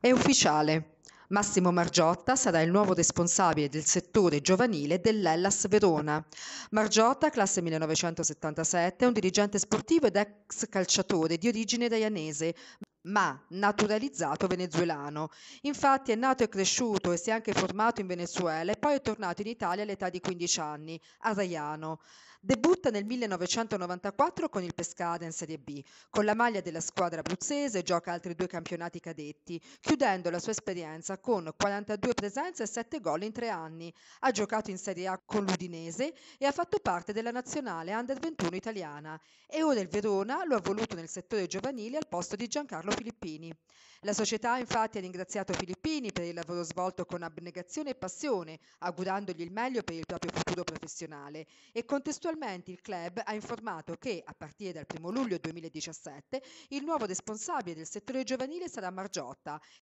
È ufficiale. Massimo Margiotta sarà il nuovo responsabile del settore giovanile dell'Ellas Verona. Margiotta, classe 1977, è un dirigente sportivo ed ex calciatore di origine daianese ma naturalizzato venezuelano. Infatti è nato e cresciuto e si è anche formato in Venezuela e poi è tornato in Italia all'età di 15 anni, a Raiano. Debutta nel 1994 con il Pescara in Serie B. Con la maglia della squadra abruzzese gioca altri due campionati cadetti, chiudendo la sua esperienza con 42 presenze e 7 gol in tre anni. Ha giocato in Serie A con l'Udinese e ha fatto parte della nazionale Under 21 italiana. E ora il Verona lo ha voluto nel settore giovanile al posto di Giancarlo Filippini. La società infatti ha ringraziato Filippini per il lavoro svolto con abnegazione e passione, augurandogli il meglio per il proprio futuro professionale e contestualmente il club ha informato che, a partire dal 1 luglio 2017, il nuovo responsabile del settore giovanile sarà Margiotta,